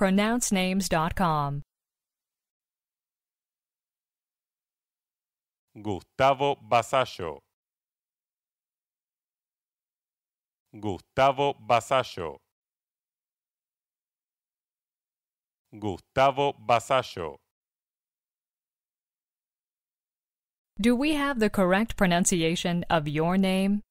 pronouncenames.com. Gustavo Basallo. Gustavo Basallo. Gustavo Basallo. Do we have the correct pronunciation of your name?